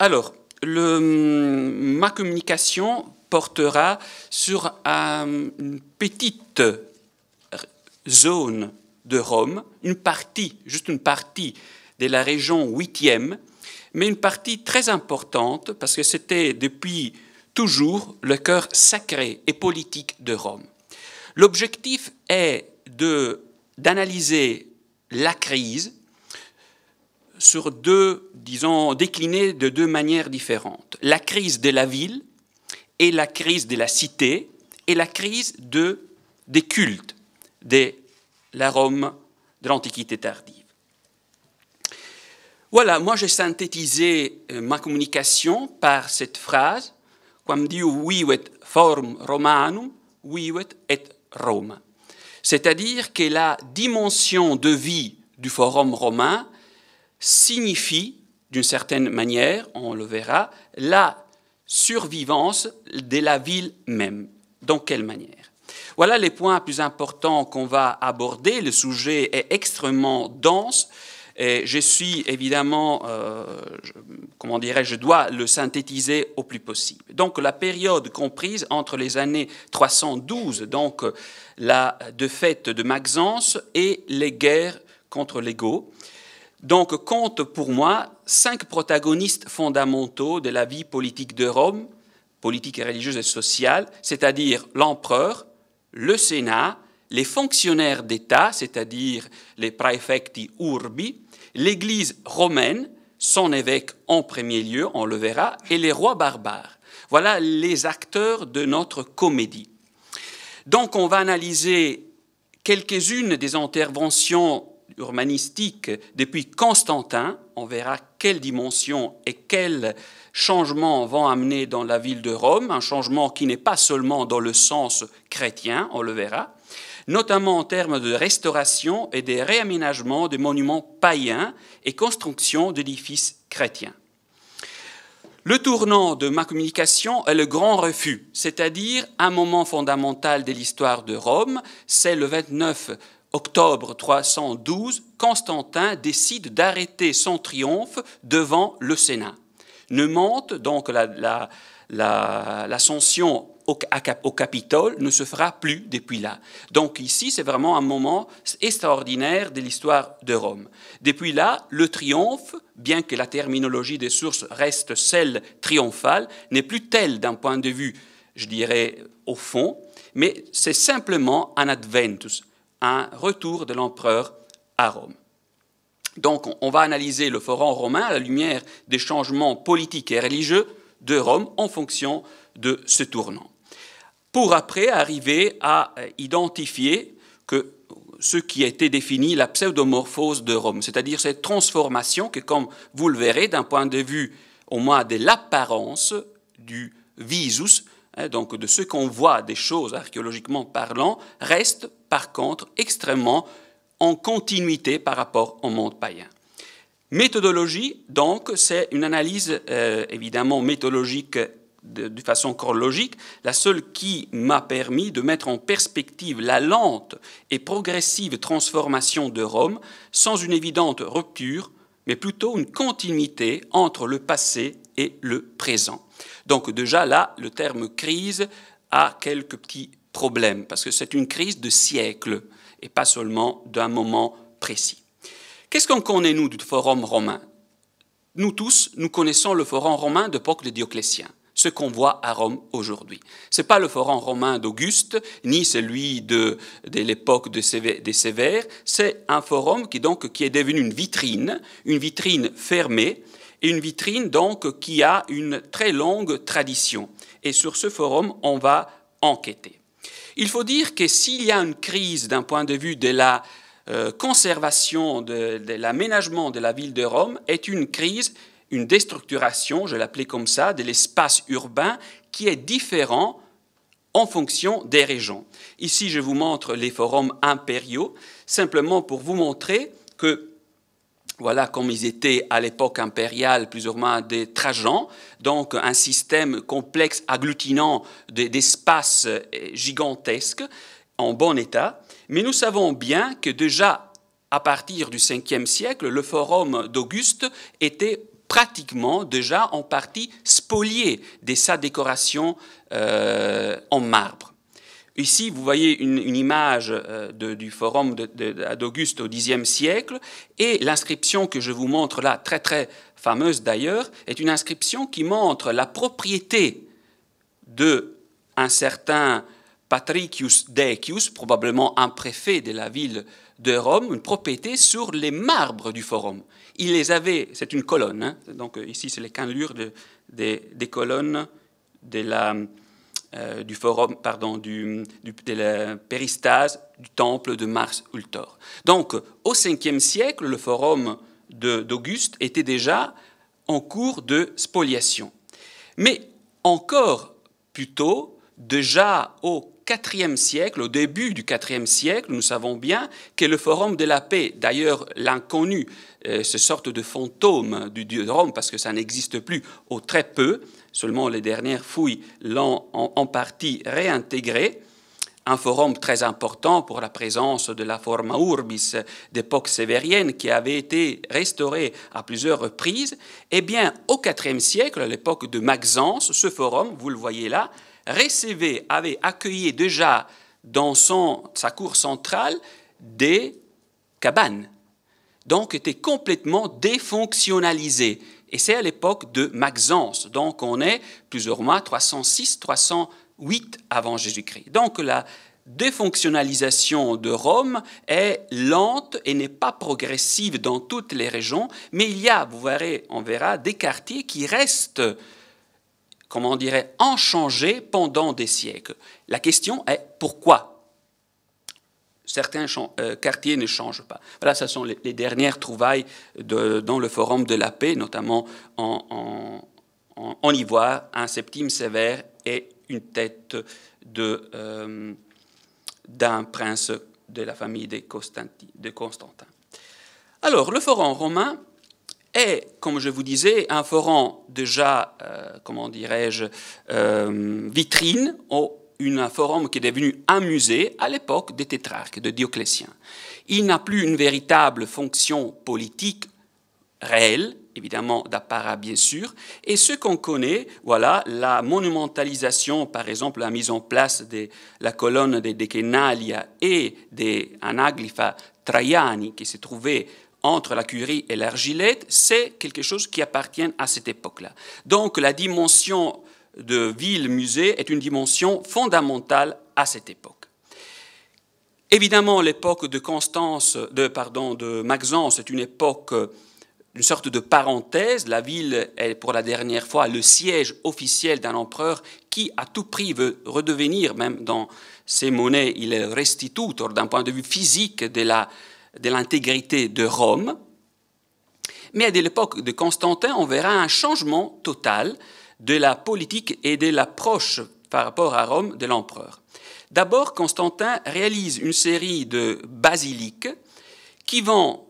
Alors, hum, ma communication portera sur hum, une petite zone de Rome, une partie, juste une partie de la région 8e, mais une partie très importante parce que c'était depuis toujours le cœur sacré et politique de Rome. L'objectif est d'analyser la crise sur deux, disons, déclinées de deux manières différentes. La crise de la ville et la crise de la cité et la crise de, des cultes de la Rome de l'Antiquité tardive. Voilà, moi j'ai synthétisé euh, ma communication par cette phrase, quam diu vivet form romanum, vivet et Rome. C'est-à-dire que la dimension de vie du forum romain signifie, d'une certaine manière, on le verra, la survivance de la ville même. Dans quelle manière voilà les points plus importants qu'on va aborder. Le sujet est extrêmement dense. Et je suis évidemment, euh, comment dirais je je dois le synthétiser au plus possible. Donc la période comprise entre les années 312, donc euh, la défaite de Maxence, et les guerres contre l'ego donc compte pour moi cinq protagonistes fondamentaux de la vie politique de Rome, politique et religieuse et sociale, c'est-à-dire l'empereur, le Sénat, les fonctionnaires d'État, c'est-à-dire les praefecti urbi, l'Église romaine, son évêque en premier lieu, on le verra, et les rois barbares. Voilà les acteurs de notre comédie. Donc on va analyser quelques-unes des interventions urbanistique depuis Constantin. On verra quelles dimensions et quels changements vont amener dans la ville de Rome, un changement qui n'est pas seulement dans le sens chrétien, on le verra, notamment en termes de restauration et des réaménagements des monuments païens et construction d'édifices chrétiens. Le tournant de ma communication est le grand refus, c'est-à-dire un moment fondamental de l'histoire de Rome, c'est le 29 octobre 312, Constantin décide d'arrêter son triomphe devant le Sénat. Ne monte donc l'ascension au, au Capitole ne se fera plus depuis là. Donc ici, c'est vraiment un moment extraordinaire de l'histoire de Rome. Depuis là, le triomphe, bien que la terminologie des sources reste celle triomphale, n'est plus tel d'un point de vue, je dirais, au fond, mais c'est simplement un adventus, un retour de l'empereur à Rome. Donc on va analyser le forum romain à la lumière des changements politiques et religieux de Rome en fonction de ce tournant. Pour après arriver à euh, identifier que ce qui était défini la pseudomorphose de Rome, c'est-à-dire cette transformation que, comme vous le verrez, d'un point de vue au moins de l'apparence du visus, hein, donc de ce qu'on voit des choses archéologiquement parlant, reste par contre, extrêmement en continuité par rapport au monde païen. Méthodologie, donc, c'est une analyse euh, évidemment méthodologique de, façon chronologique, la seule qui m'a permis de mettre en perspective la lente et progressive transformation de Rome sans une évidente rupture, mais plutôt une continuité entre le passé et le présent. Donc déjà là, le terme crise a quelques petits problème, parce que c'est une crise de siècles, et pas seulement d'un moment précis. Qu'est-ce qu'on connaît, nous, du forum romain Nous tous, nous connaissons le forum romain d'époque de Dioclétien ce qu'on voit à Rome aujourd'hui. Ce n'est pas le forum romain d'Auguste, ni celui de, de l'époque des Sévères, c'est un forum qui, donc, qui est devenu une vitrine, une vitrine fermée, et une vitrine donc qui a une très longue tradition. Et sur ce forum, on va enquêter. Il faut dire que s'il y a une crise d'un point de vue de la euh, conservation, de, l'aménagement de la ville de Rome, est une crise, une déstructuration, je l'appelais comme ça, de l'espace urbain qui est différent en fonction des régions. Ici, je vous montre les forums impériaux, simplement pour vous montrer que voilà comme ils étaient à l'époque impériale, plus ou moins des Trajans, donc un système complexe agglutinant d'espaces euh, gigantesques en bon état. Mais nous savons bien que déjà à partir du 5e siècle, le forum d'Auguste était pratiquement déjà en partie spolié de sa décoration euh, en marbre. Ici, vous voyez une, image euh, du forum d'Auguste au Xe siècle, et l'inscription que je vous montre là, très très fameuse d'ailleurs, est une inscription qui montre la propriété de un certain Patricius Decius, probablement un préfet de la ville de Rome, une propriété sur les marbres du forum. Il les avait, c'est une colonne, hein. donc euh, ici c'est les cannelures des colonnes de la, euh, du forum, pardon, du, du, péristase du temple de Mars Ultor. Donc, au 5 siècle, le forum d'Auguste était déjà en cours de spoliation. Mais encore plus tôt, déjà au 4e siècle, au début du 4e siècle, nous savons bien que le Forum de la paix, d'ailleurs l'inconnu, euh, ce sorte de fantôme du dieu de Rome, parce que ça n'existe plus, au très peu, seulement les dernières fouilles l'ont en, partie réintégré. Un forum très important pour la présence de la forma urbis d'époque sévérienne qui avait été restaurée à plusieurs reprises. Eh bien, au IVe siècle, à l'époque de Maxence, ce forum, vous le voyez là, recevait, avait accueilli déjà dans son, sa cour centrale des cabanes. Donc était complètement défonctionnalisé. Et c'est à l'époque de Maxence, donc on est plus ou moins 306-308 avant Jésus-Christ. Donc la défonctionnalisation de Rome est lente et n'est pas progressive dans toutes les régions, mais il y a, vous verrez, on verra, des quartiers qui restent comment on dirait, enchangés pendant des siècles. La question est pourquoi certains euh, quartiers ne changent pas. Voilà, ce sont les, dernières trouvailles dans le Forum de la paix, notamment en, en, en, Ivoire, un septime sévère et une tête euh, d'un prince de la famille de, de Constantin. Alors, le forum romain est, comme je vous disais, un forum déjà, euh, comment dirais-je, vitrine au un forum qui est devenu un musée à l'époque des tétrarques, de Dioclétien. Il n'a plus une véritable fonction politique réelle, évidemment d'apparat bien sûr, et ce qu'on connaît, voilà, la monumentalisation, par exemple la mise en place de la colonne des Decennalia et des Anaglypha Traiani qui se trouvaient entre la curie et l'argilette, c'est quelque chose qui appartient à cette époque-là. Donc la dimension de ville-musée est une dimension fondamentale à cette époque. Évidemment, l'époque de Constance, de, pardon, de Maxence est une époque, une sorte de parenthèse. La ville est pour la dernière fois le siège officiel d'un empereur qui, à tout prix, veut redevenir, même dans ses monnaies, il est restituteur d'un point de vue physique de l'intégrité de, de Rome. Mais à l'époque de Constantin, on verra un changement total de la politique et de l'approche par rapport à Rome de l'empereur. D'abord, Constantin réalise une série de basiliques qui vont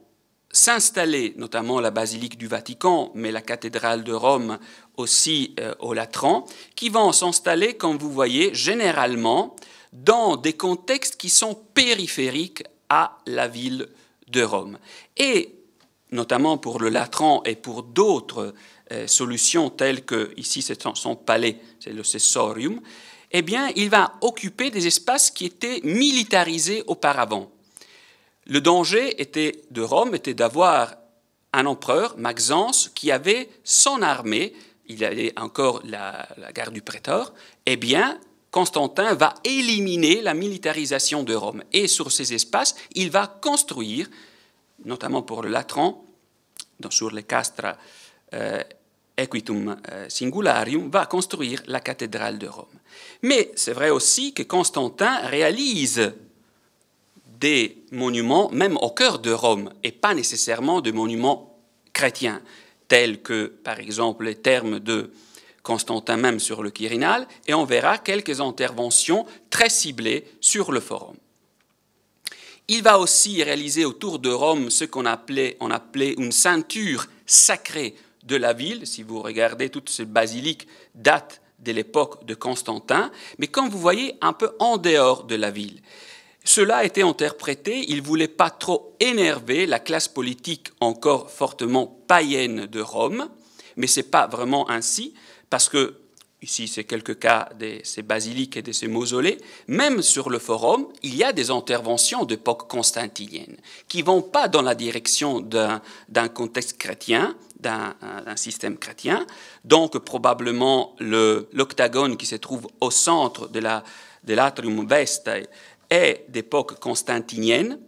s'installer, notamment la basilique du Vatican, mais la cathédrale de Rome aussi euh, au Latran, qui vont s'installer, comme vous voyez, généralement dans des contextes qui sont périphériques à la ville de Rome. Et notamment pour le Latran et pour d'autres euh, solutions telles que, ici, c'est son, palais, c'est le cessorium, eh bien, il va occuper des espaces qui étaient militarisés auparavant. Le danger était de Rome était d'avoir un empereur, Maxence, qui avait son armée, il avait encore la, la garde du prétor, eh bien, Constantin va éliminer la militarisation de Rome. Et sur ces espaces, il va construire, notamment pour le Latran, sur les castres euh, Equitum euh, Singularium, va construire la cathédrale de Rome. Mais c'est vrai aussi que Constantin réalise des monuments même au cœur de Rome et pas nécessairement des monuments chrétiens, tels que par exemple les termes de Constantin même sur le Quirinal, et on verra quelques interventions très ciblées sur le forum. Il va aussi réaliser autour de Rome ce qu'on appelait, on appelait une ceinture sacrée de la ville, si vous regardez toute cette basilique, date de l'époque de Constantin, mais comme vous voyez, un peu en dehors de la ville. Cela a été interprété, il ne voulait pas trop énerver la classe politique encore fortement païenne de Rome, mais c'est pas vraiment ainsi, parce que ici c'est quelques cas de ces basiliques et de ces mausolées, même sur le forum, il y a des interventions d'époque constantinienne qui vont pas dans la direction d'un contexte chrétien, d'un système chrétien. Donc probablement l'octagone qui se trouve au centre de l'atrium la, est d'époque constantinienne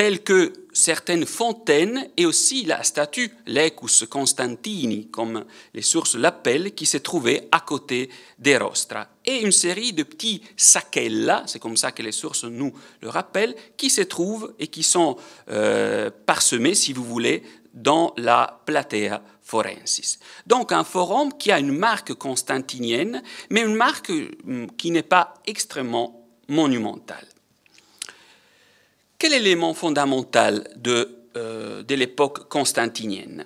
tels que certaines fontaines et aussi la statue Lecus Constantini, comme les sources l'appellent, qui s'est trouvée à côté des rostra et une série de petits sacella c'est comme ça que les sources nous le rappellent, qui se trouvent et qui sont parsemées, euh, parsemés, si vous voulez, dans la Platea Forensis. Donc un forum qui a une marque constantinienne, mais une marque hum, qui n'est pas extrêmement monumentale. Quel élément fondamental de, euh, l'époque constantinienne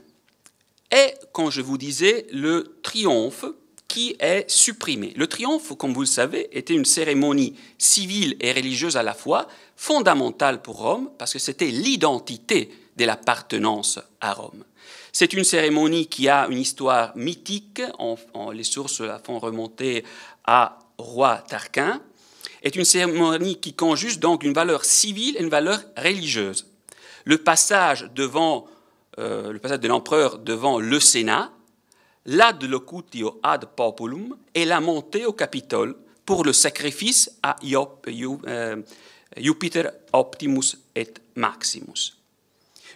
est, comme je vous disais, le triomphe qui est supprimé. Le triomphe, comme vous le savez, était une cérémonie civile et religieuse à la fois, fondamentale pour Rome, parce que c'était l'identité de l'appartenance à Rome. C'est une cérémonie qui a une histoire mythique, les sources la font remonter à roi Tarquin, est une cérémonie qui conjuge donc une valeur civile et une valeur religieuse. Le passage, devant, euh, le passage de l'empereur devant le Sénat, l'ad locutio ad populum, et la montée au Capitole pour le sacrifice à euh, Jupiter Optimus et Maximus.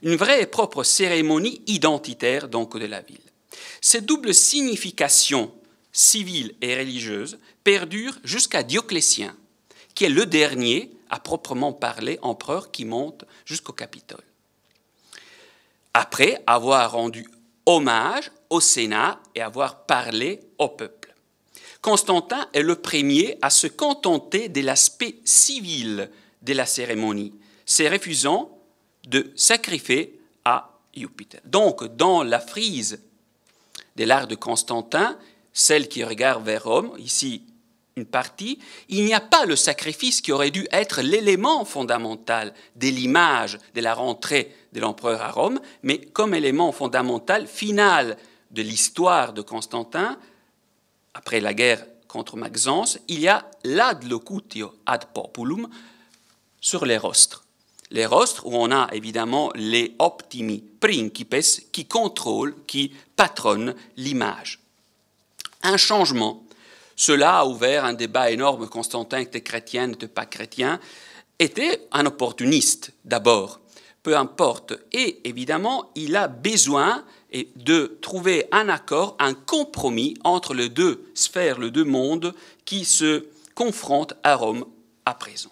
Une vraie et propre cérémonie identitaire donc de la ville. Ces doubles significations civile et religieuse perdurent jusqu'à Dioclétien, qui est le dernier, à proprement parler, empereur qui monte jusqu'au Capitole. Après avoir rendu hommage au Sénat et avoir parlé au peuple. Constantin est le premier à se contenter de l'aspect civil de la cérémonie, se refusant de sacrifier à Jupiter. Donc, dans la frise de l'art de Constantin, celle qui regarde vers Rome, ici une partie, il n'y a pas le sacrifice qui aurait dû être l'élément fondamental de l'image de la rentrée de l'empereur à Rome, mais comme élément fondamental final de l'histoire de Constantin, après la guerre contre Maxence, il y a l'ad locutio ad populum sur les rostres. Les rostres où on a évidemment les optimi principes qui contrôlent, qui patronnent l'image. Un changement cela a ouvert un débat énorme. Constantin était chrétien, n'était pas chrétien, était un opportuniste d'abord, peu importe. Et évidemment, il a besoin de trouver un accord, un compromis entre les deux sphères, les deux mondes qui se confrontent à Rome à présent.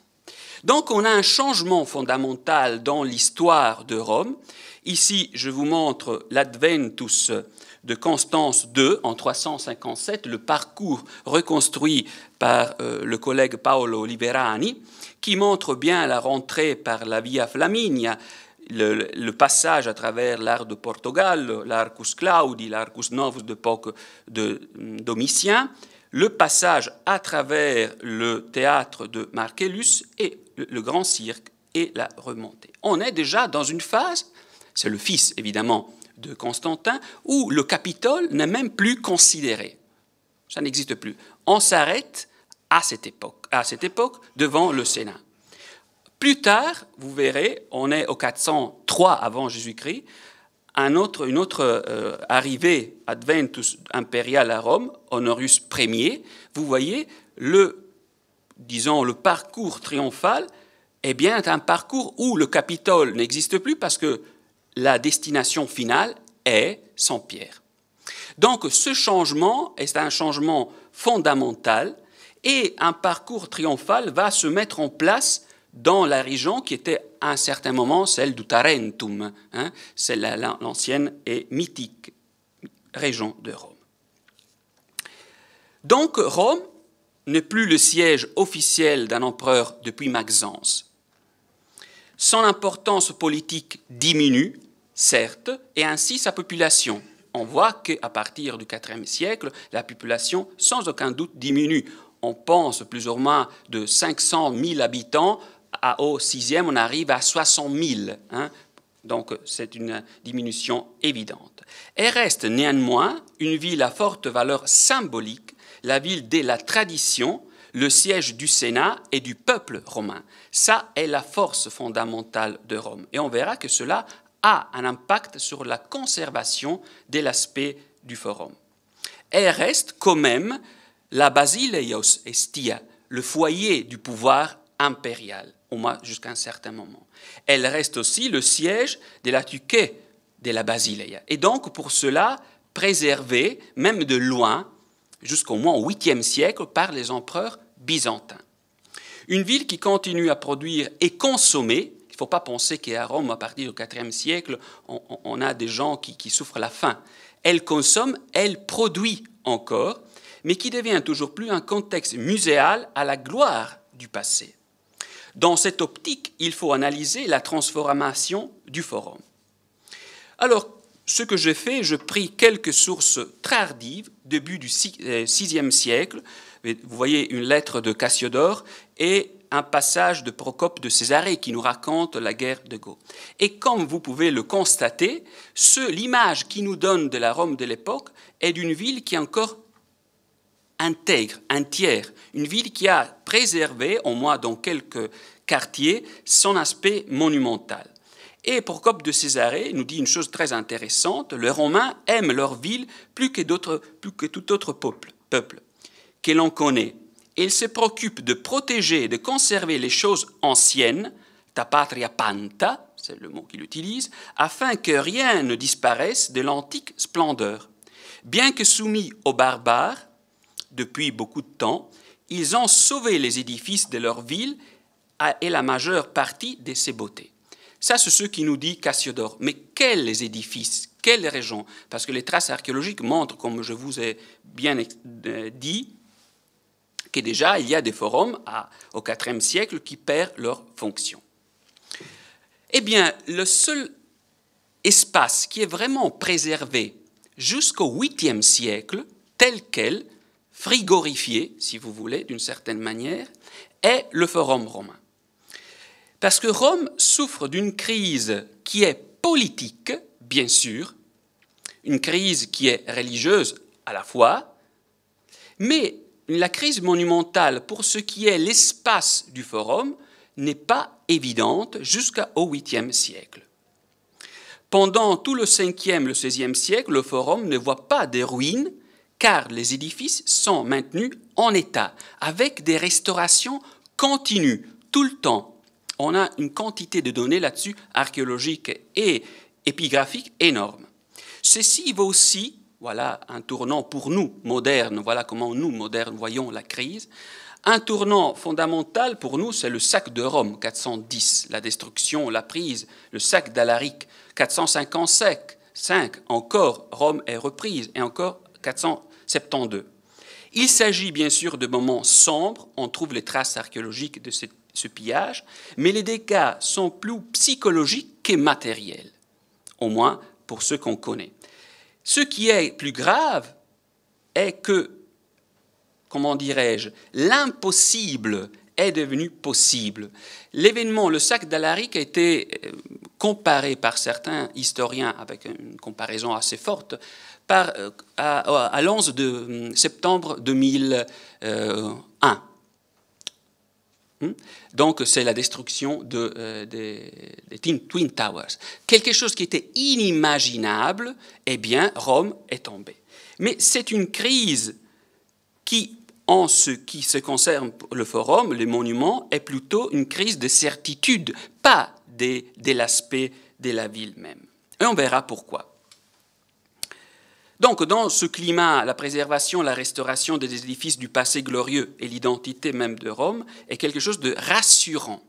Donc on a un changement fondamental dans l'histoire de Rome Ici, je vous montre l'Adventus de Constance II en 357, le parcours reconstruit par euh, le collègue Paolo Liberani, qui montre bien la rentrée par la Via Flaminia, le, passage à travers l'art de Portugal, l'Arcus Claudi, l'Arcus Novus d'époque de mm, Domitien, le passage à travers le théâtre de Marcellus et le grand cirque et la remontée. On est déjà dans une phase c'est le fils évidemment de Constantin, où le Capitole n'est même plus considéré. Ça n'existe plus. On s'arrête à cette époque, à cette époque devant le Sénat. Plus tard, vous verrez, on est au 403 avant Jésus-Christ, un autre, une autre euh, arrivée, Adventus impérial à Rome, Honorius Ier. Vous voyez, le, disons, le parcours triomphal eh est bien, un parcours où le Capitole n'existe plus parce que la destination finale est saint pierre. Donc ce changement est un changement fondamental et un parcours triomphal va se mettre en place dans la région qui était à un certain moment celle du Tarentum, hein, c'est l'ancienne et mythique région de Rome. Donc Rome n'est plus le siège officiel d'un empereur depuis Maxence. Son importance politique diminue certes, et ainsi sa population. On voit qu'à partir du IVe siècle, la population sans aucun doute diminue. On pense plus ou moins de 500 000 habitants, à, au VIe, on arrive à 60 000. Hein. Donc c'est une diminution évidente. Elle reste néanmoins une ville à forte valeur symbolique, la ville dès la tradition, le siège du Sénat et du peuple romain. Ça est la force fondamentale de Rome. Et on verra que cela a un impact sur la conservation de l'aspect du forum. Elle reste quand même la Basileios Estia, le foyer du pouvoir impérial, au moins jusqu'à un certain moment. Elle reste aussi le siège de la tuquet de la Basileia. Et donc, pour cela, préservée, même de loin, jusqu'au moins au 8e siècle, par les empereurs byzantins. Une ville qui continue à produire et consommer il ne faut pas penser qu'à Rome, à partir du IVe siècle, on, a des gens qui, qui souffrent la faim. Elle consomme, elle produit encore, mais qui devient toujours plus un contexte muséal à la gloire du passé. Dans cette optique, il faut analyser la transformation du forum. Alors, ce que j'ai fait, je pris quelques sources tardives, début du VIe euh, siècle. Vous voyez une lettre de Cassiodore et un passage de Procope de Césarée qui nous raconte la guerre de Gaule. Et comme vous pouvez le constater, l'image qui nous donne de la Rome de l'époque est d'une ville qui est encore intègre, entière, une ville qui a préservé, au moins dans quelques quartiers, son aspect monumental. Et Procope de Césarée nous dit une chose très intéressante, les Romains aiment leur ville plus que, tout autre peuple, peuple que l'on connaît il se préoccupe de protéger et de conserver les choses anciennes, ta patria panta, c'est le mot qu'il utilise, afin que rien ne disparaisse de l'antique splendeur. Bien que soumis aux barbares depuis beaucoup de temps, ils ont sauvé les édifices de leur ville et la majeure partie de ses beautés. Ça, c'est ce qui nous dit Cassiodore. Mais quels édifices, quelles régions Parce que les traces archéologiques montrent, comme je vous ai bien euh, dit, déjà il y a des forums au IVe siècle qui perdent leur fonction. Eh bien, le seul espace qui est vraiment préservé jusqu'au 8 siècle, tel quel, frigorifié, si vous voulez, d'une certaine manière, est le forum romain. Parce que Rome souffre d'une crise qui est politique, bien sûr, une crise qui est religieuse à la fois, mais la crise monumentale pour ce qui est l'espace du forum n'est pas évidente jusqu'au 8e siècle. Pendant tout le 5e, le 16e siècle, le forum ne voit pas des ruines car les édifices sont maintenus en état avec des restaurations continues tout le temps. On a une quantité de données là-dessus archéologiques et épigraphiques énormes. Ceci vaut aussi voilà un tournant pour nous, modernes. Voilà comment nous, modernes, voyons la crise. Un tournant fondamental pour nous, c'est le sac de Rome, 410, la destruction, la prise, le sac d'Alaric, 455, 5, encore Rome est reprise, et encore 472. Il s'agit bien sûr de moments sombres, on trouve les traces archéologiques de ce, pillage, mais les dégâts sont plus psychologiques que matériels, au moins pour ceux qu'on connaît. Ce qui est plus grave est que, comment dirais-je, l'impossible est devenu possible. L'événement, le sac d'Alaric, a été euh, comparé par certains historiens, avec une comparaison assez forte, euh, à, l'11 de hum, septembre 2001. Hmm? Donc, c'est la destruction euh, des, Twin Towers. Quelque chose qui était inimaginable, eh bien, Rome est tombée. Mais c'est une crise qui, en ce qui se concerne le forum, les monuments, est plutôt une crise de certitude, pas de l'aspect de la ville même. Et on verra pourquoi. Donc, dans ce climat, la préservation, la restauration des édifices du passé glorieux et l'identité même de Rome est quelque chose de rassurant.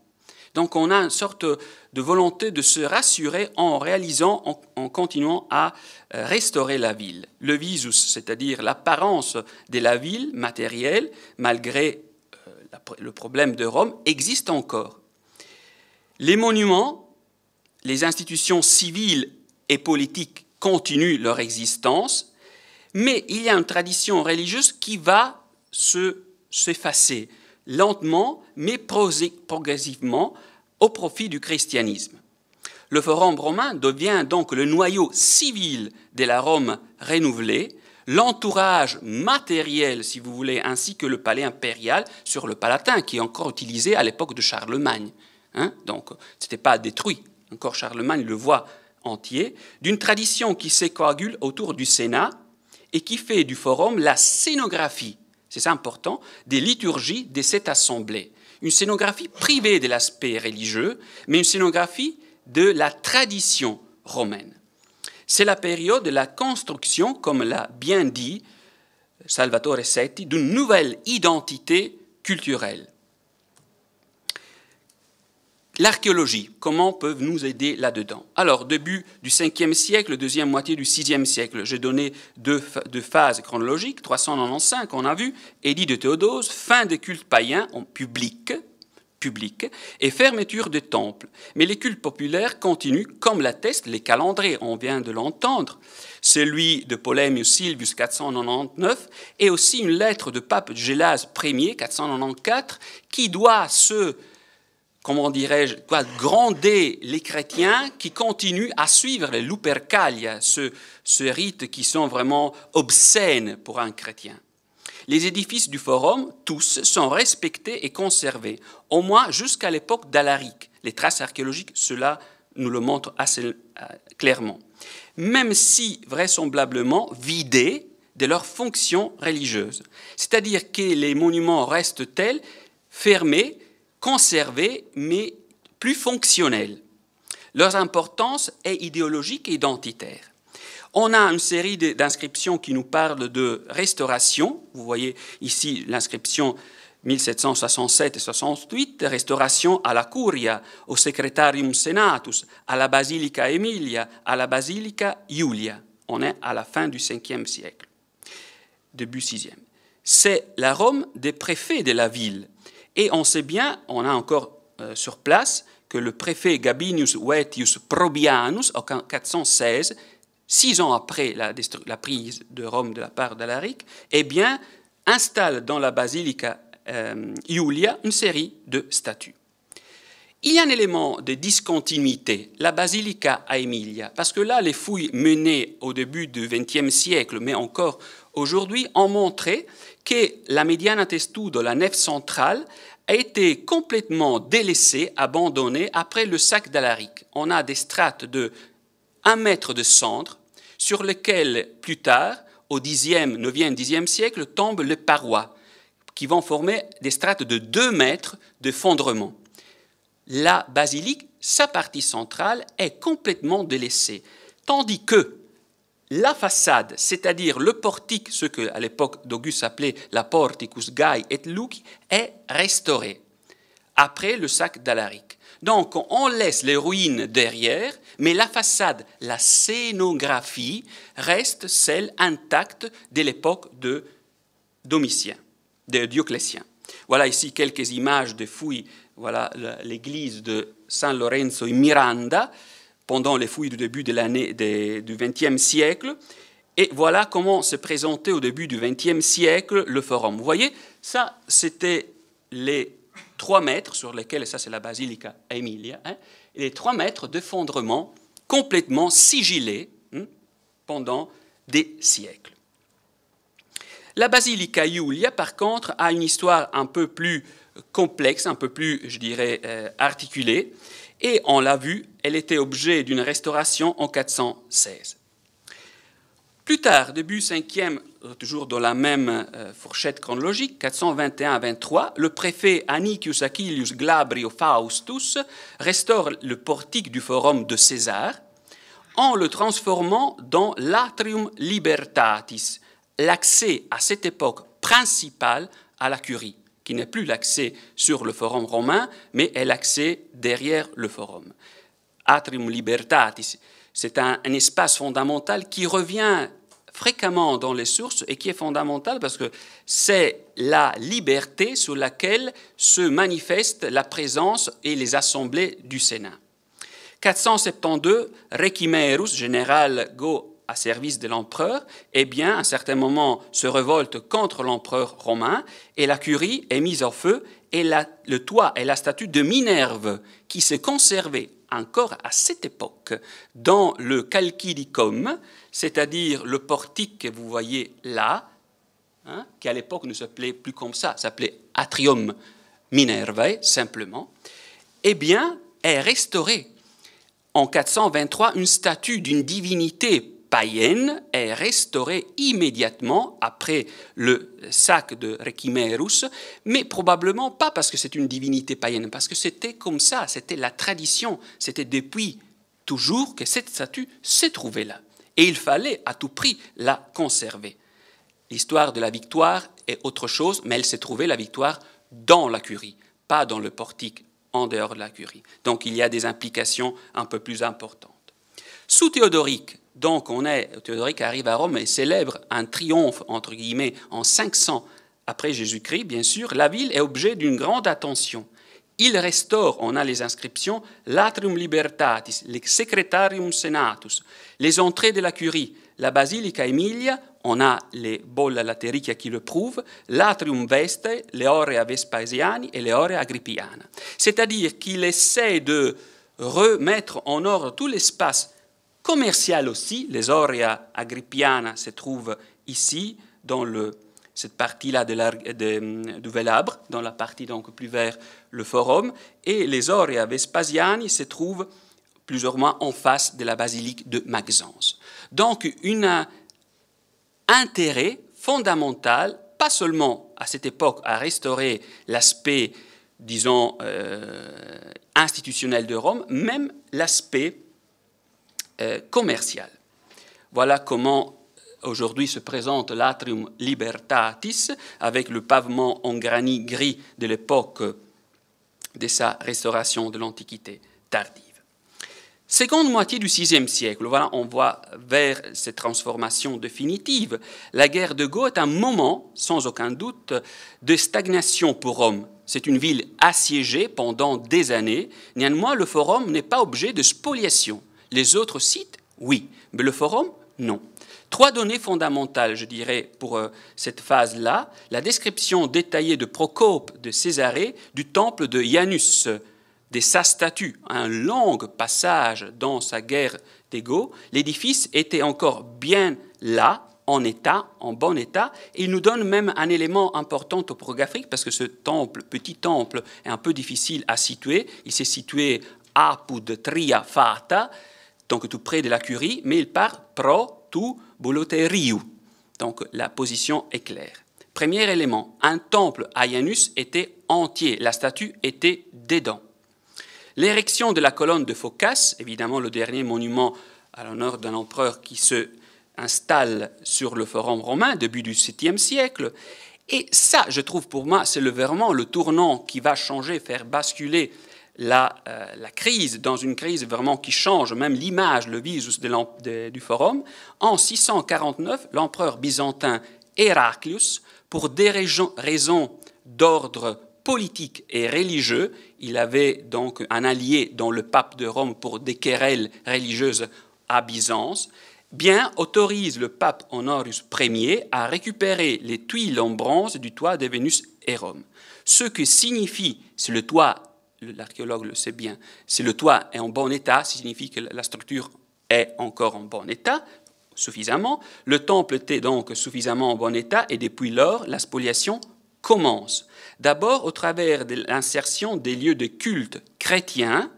Donc, on a une sorte de volonté de se rassurer en réalisant, en, continuant à euh, restaurer la ville. Le visus, c'est-à-dire l'apparence de la ville matérielle, malgré euh, le problème de Rome, existe encore. Les monuments, les institutions civiles et politiques continuent leur existence, mais il y a une tradition religieuse qui va se, s'effacer lentement, mais progressivement, au profit du christianisme. Le forum romain devient donc le noyau civil de la Rome renouvelée, l'entourage matériel, si vous voulez, ainsi que le palais impérial sur le Palatin, qui est encore utilisé à l'époque de Charlemagne. Hein Donc, ce n'était pas détruit. Encore Charlemagne le voit entier, d'une tradition qui s'écoagule autour du Sénat et qui fait du forum la scénographie, c'est important, des liturgies de cette assemblée. Une scénographie privée de l'aspect religieux, mais une scénographie de la tradition romaine. C'est la période de la construction, comme l'a bien dit Salvatore Setti, d'une nouvelle identité culturelle. L'archéologie, comment peuvent nous aider là-dedans Alors, début du 5e siècle, deuxième moitié du 6e siècle, j'ai donné deux, phases chronologiques, 395, on a vu, Édit de Théodose, fin des cultes païens en public, public, et fermeture des temples. Mais les cultes populaires continuent, comme l'attestent les calendriers, on vient de l'entendre, celui de Polemius Silvius 499, et aussi une lettre de pape Gélase Ier, 494, qui doit se comment dirais-je, gronder les chrétiens qui continuent à suivre les Lupercalia, ce, ce rite qui sont vraiment obscènes pour un chrétien. Les édifices du forum, tous, sont respectés et conservés, au moins jusqu'à l'époque d'Alaric. Les traces archéologiques, cela nous le montre assez euh, clairement. Même si vraisemblablement vidés de leurs fonctions religieuses. C'est-à-dire que les monuments restent tels, fermés, conservés, mais plus fonctionnels. Leur importance est idéologique et identitaire. On a une série d'inscriptions qui nous parlent de restauration. Vous voyez ici l'inscription 1767 et 68, restauration à la Curia, au Secretarium Senatus, à la Basilica Emilia, à la Basilica Iulia. On est à la fin du 5e siècle, début 6e. C'est la Rome des préfets de la ville et on sait bien, on a encore euh, sur place, que le préfet Gabinius Wetius Probianus, en 416, six ans après la, prise de Rome de la part d'Alaric, eh bien, installe dans la basilica euh, Iulia une série de statues. Il y a un élément de discontinuité, la basilica à Emilia, parce que là, les fouilles menées au début du XXe siècle, mais encore aujourd'hui, ont montré que la médiane à de la nef centrale, a été complètement délaissée, abandonnée après le sac d'Alaric. On a des strates de 1 mètre de cendre sur lesquelles, plus tard, au 10e, 9e, 10 siècle, tombent les parois qui vont former des strates de 2 mètres de fondrement. La basilique, sa partie centrale, est complètement délaissée, tandis que la façade, c'est-à-dire le portique, ce que à l'époque d'Auguste appelait la porticus gai et luci, est restaurée après le sac d'Alaric. Donc on laisse les ruines derrière, mais la façade, la scénographie reste celle intacte de l'époque de Domitien, de Dioclétien. Voilà ici quelques images de fouilles, voilà l'église de San Lorenzo in Miranda, pendant les fouilles du début de l'année du XXe siècle. Et voilà comment se présentait au début du XXe siècle le forum. Vous voyez, ça, c'était les trois mètres sur lesquels, ça c'est la basilica Emilia, hein, les trois mètres d'effondrement complètement sigilés hein, pendant des siècles. La basilica Iulia, par contre, a une histoire un peu plus complexe, un peu plus, je dirais, euh, articulée et on l'a vu, elle était objet d'une restauration en 416. Plus tard, début 5e, euh, toujours dans la même euh, fourchette chronologique, 421-23, le préfet Anicius Aquilius Glabrio Faustus restaure le portique du forum de César en le transformant dans l'atrium libertatis, l'accès à cette époque principale à la curie qui n'est plus l'accès sur le forum romain, mais est l'accès derrière le forum. Atrium Libertatis, c'est un, espace fondamental qui revient fréquemment dans les sources et qui est fondamental parce que c'est la liberté sur laquelle se manifeste la présence et les assemblées du Sénat. 472, Requimerus, général go à service de l'empereur, eh bien, à un certain moment, se révolte contre l'empereur romain et la curie est mise en feu et la, le toit et la statue de Minerve, qui s'est conservée encore à cette époque dans le calcidicum, c'est-à-dire le portique que vous voyez là, hein, qui à l'époque ne s'appelait plus comme ça, s'appelait Atrium Minervae simplement, eh bien, est restaurée en 423 une statue d'une divinité païenne est restaurée immédiatement après le sac de Rechimerus, mais probablement pas parce que c'est une divinité païenne, parce que c'était comme ça, c'était la tradition, c'était depuis toujours que cette statue s'est trouvée là. Et il fallait à tout prix la conserver. L'histoire de la victoire est autre chose, mais elle s'est trouvée, la victoire, dans la curie, pas dans le portique, en dehors de la curie. Donc il y a des implications un peu plus importantes. Sous Théodoric, donc on est, Théodoric arrive à Rome et célèbre un triomphe, entre guillemets, en 500 après Jésus-Christ, bien sûr, la ville est objet d'une grande attention. Il restaure, on a les inscriptions, l'Atrium Libertatis, le Secretarium Senatus, les entrées de la curie, la Basilica Emilia, on a les bolla laterichia qui le prouvent, l'Atrium Veste, les Aurea Vespasiani et les Aurea Agrippiana. C'est-à-dire qu'il essaie de remettre en ordre tout l'espace commercial aussi. Les Aurea agrippiana se trouvent ici, dans le, cette partie-là de, de, mm, du Vélabre, dans la partie donc plus vers le Forum. Et les Aurea Vespasiani se trouvent plus ou moins en face de la basilique de Maxence. Donc, un intérêt fondamental, pas seulement à cette époque à restaurer l'aspect, disons, euh, institutionnel de Rome, même l'aspect euh, commercial. Voilà comment euh, aujourd'hui se présente l'atrium libertatis avec le pavement en granit gris de l'époque de sa restauration de l'Antiquité tardive. Seconde moitié du VIe siècle, voilà, on voit vers cette transformation définitive. La guerre de Gaulle est un moment, sans aucun doute, de stagnation pour Rome. C'est une ville assiégée pendant des années. Néanmoins, le forum n'est pas objet de spoliation. Les autres sites, oui, mais le forum, non. Trois données fondamentales, je dirais, pour euh, cette phase-là. La description détaillée de Procope de Césarée du temple de Janus, de sa statue, un long passage dans sa guerre d'Ego. L'édifice était encore bien là, en état, en bon état. Il nous donne même un élément important au topographique parce que ce temple, petit temple, est un peu difficile à situer. Il s'est situé à tria Fata, donc tout près de la Curie, mais il part pro tu boloteriu. Donc la position est claire. Premier élément, un temple à Janus était entier, la statue était dedans. L'érection de la colonne de Phocas, évidemment le dernier monument à l'honneur d'un empereur qui se installe sur le forum romain, début du 7e siècle. Et ça, je trouve pour moi, c'est le, vraiment le tournant qui va changer, faire basculer euh, la, crise, dans une crise vraiment qui change même l'image, le visus du forum, en 649, l'empereur byzantin Héraclius, pour des raisons d'ordre politique et religieux, il avait donc un allié dans le pape de Rome pour des querelles religieuses à Byzance, bien autorise le pape Honorius Ier à récupérer les tuiles en bronze du toit de Vénus et Rome. Ce que signifie sur le toit l'archéologue le sait bien, si le toit est en bon état, ça signifie que la structure est encore en bon état, suffisamment. Le temple était donc suffisamment en bon état et depuis lors, la spoliation commence. D'abord au travers de l'insertion des lieux de culte chrétiens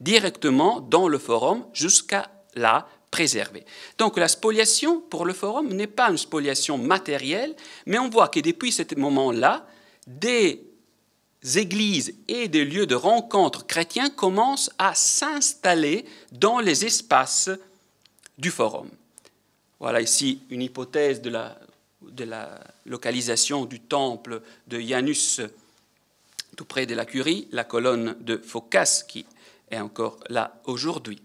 directement dans le forum jusqu'à la préserver. Donc la spoliation pour le forum n'est pas une spoliation matérielle, mais on voit que depuis ce moment-là, dès églises et des lieux de rencontre chrétiens commencent à s'installer dans les espaces du forum. Voilà ici une hypothèse de la, de la localisation du temple de Janus tout près de la Curie, la colonne de Phocas qui est encore là aujourd'hui.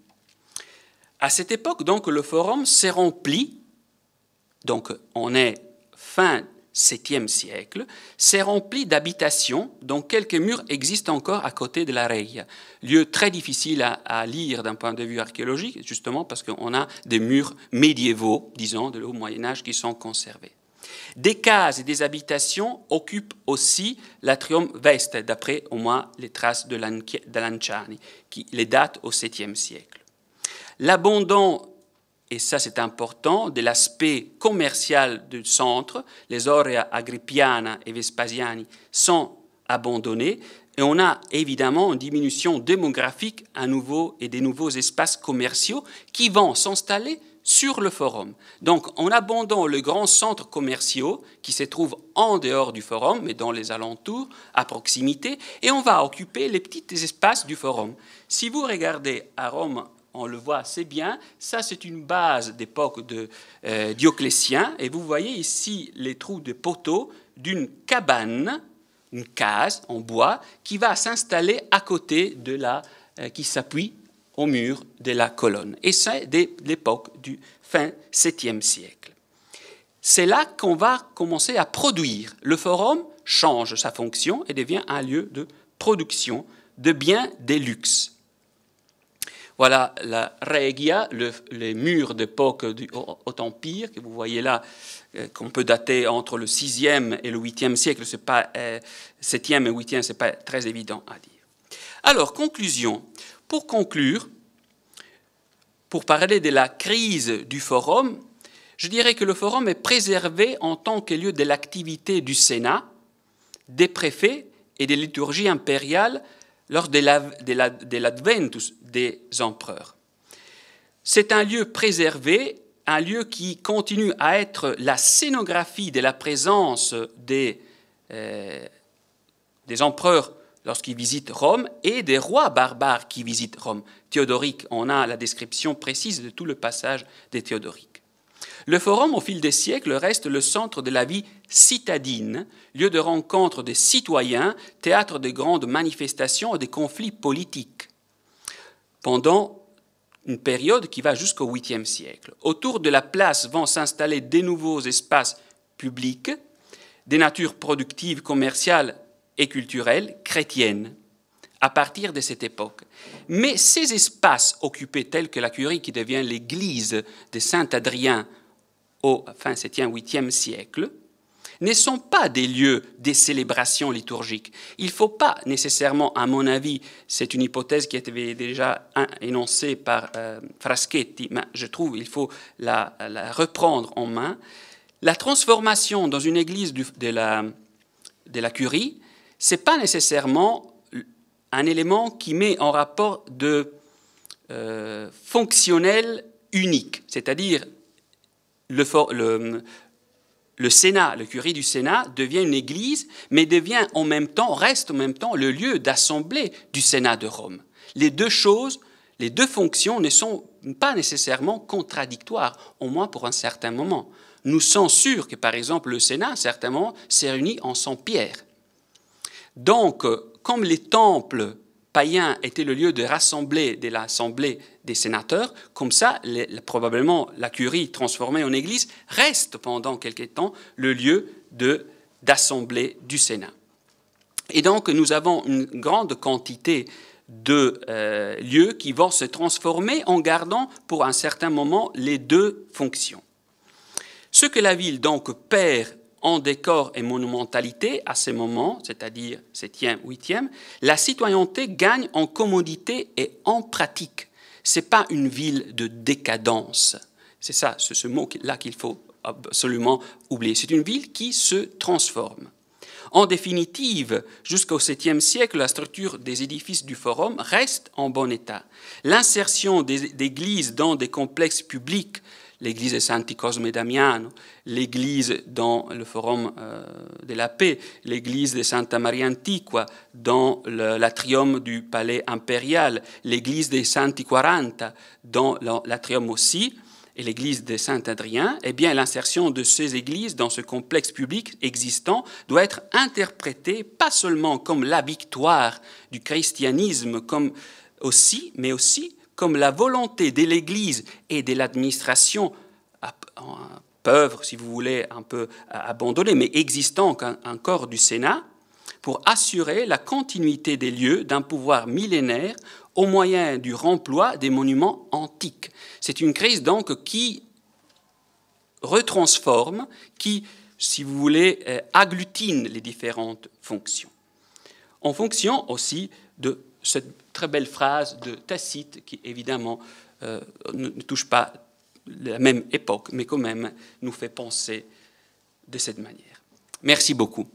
À cette époque, donc, le forum s'est rempli. Donc, on est fin 7 siècle, s'est rempli d'habitations dont quelques murs existent encore à côté de la Reille. Lieu très difficile à, lire d'un point de vue archéologique, justement parce qu'on a des murs médiévaux, disons, de Haut Moyen Âge, qui sont conservés. Des cases et des habitations occupent aussi l'atrium veste, d'après au moins les traces de Lanciani, qui les datent au 7e siècle. L'abondant et ça c'est important, de l'aspect commercial du centre. Les Aurea Agrippiana et Vespasiani sont abandonnés et on a évidemment une diminution démographique à nouveau et des nouveaux espaces commerciaux qui vont s'installer sur le forum. Donc on abandonnant le grand centre commerciaux qui se trouve en dehors du forum, mais dans les alentours, à proximité, et on va occuper les petits espaces du forum. Si vous regardez à Rome on le voit assez bien. Ça, c'est une base d'époque de euh, Dioclétien. Et vous voyez ici les trous de poteaux d'une cabane, une case en bois, qui va s'installer à côté de la, euh, qui s'appuie au mur de la colonne. Et c'est de l'époque du fin 7e siècle. C'est là qu'on va commencer à produire. Le forum change sa fonction et devient un lieu de production de biens des luxes. Voilà la Regia, les murs d'époque du Haut Empire, que vous voyez là, euh, qu'on peut dater entre le 6e et le 8e siècle. C'est pas, 7e euh, et 8e, ce pas très évident à dire. Alors, conclusion. Pour conclure, pour parler de la crise du forum, je dirais que le forum est préservé en tant que lieu de l'activité du Sénat, des préfets et des liturgies impériales lors de l'adventus des empereurs. C'est un lieu préservé, un lieu qui continue à être la scénographie de la présence des, euh, des empereurs lorsqu'ils visitent Rome et des rois barbares qui visitent Rome. Théodoric, on a la description précise de tout le passage des Théodoric. Le forum, au fil des siècles, reste le centre de la vie citadine, lieu de rencontre des citoyens, théâtre de grandes manifestations et des conflits politiques, pendant une période qui va jusqu'au 8e siècle. Autour de la place vont s'installer des nouveaux espaces publics, des natures productives, commerciales et culturelles chrétiennes à partir de cette époque. Mais ces espaces occupés tels que la curie qui devient l'église de Saint-Adrien au fin 7e, 8e siècle, ne sont pas des lieux des célébrations liturgiques. Il ne faut pas nécessairement, à mon avis, c'est une hypothèse qui était déjà énoncée par euh, Fraschetti, mais je trouve qu'il faut la, reprendre en main. La transformation dans une église de, la, de la curie, ce n'est pas nécessairement un élément qui met en rapport de euh, fonctionnel unique, c'est-à-dire le, Sénat, le curé du Sénat, devient une église, mais devient en même temps, reste en même temps le lieu d'assemblée du Sénat de Rome. Les deux choses, les deux fonctions ne sont pas nécessairement contradictoires, au moins pour un certain moment. Nous sommes sûrs que, par exemple, le Sénat, certainement, s'est réuni en Saint-Pierre. Donc, euh, comme les temples païens étaient le lieu de rassembler de l'assemblée des sénateurs. Comme ça, probablement la curie transformée en église reste pendant quelques temps le lieu d'assemblée du Sénat. Et donc, nous avons une grande quantité de euh, lieux qui vont se transformer en gardant pour un certain moment les deux fonctions. Ce que la ville donc perd en décor et monumentalité à ce moment, c'est-à-dire 7e, 8e, la citoyenneté gagne en commodité et en pratique. Ce n'est pas une ville de décadence. C'est ça, ce mot-là qu'il faut absolument oublier. C'est une ville qui se transforme. En définitive, jusqu'au 7e siècle, la structure des édifices du forum reste en bon état. L'insertion d'églises dans des complexes publics l'église Santi Cosme Damiano, l'église dans le Forum euh, de la Paix, l'église de Santa Maria Antiqua dans l'atrium du Palais impérial, l'église des Santi Quaranta dans l'atrium aussi, et l'église de Saint-Adrien, eh bien l'insertion de ces églises dans ce complexe public existant doit être interprétée pas seulement comme la victoire du christianisme, comme aussi, mais aussi comme la volonté de l'Église et de l'administration peuvent, si vous voulez, un peu abandonnée, mais existant encore du Sénat, pour assurer la continuité des lieux d'un pouvoir millénaire au moyen du remploi des monuments antiques. C'est une crise donc qui retransforme, qui, si vous voulez, euh, agglutine les différentes fonctions. En fonction aussi de cette très belle phrase de Tacite qui, évidemment, euh, ne, touche pas la même époque, mais quand même nous fait penser de cette manière. Merci beaucoup.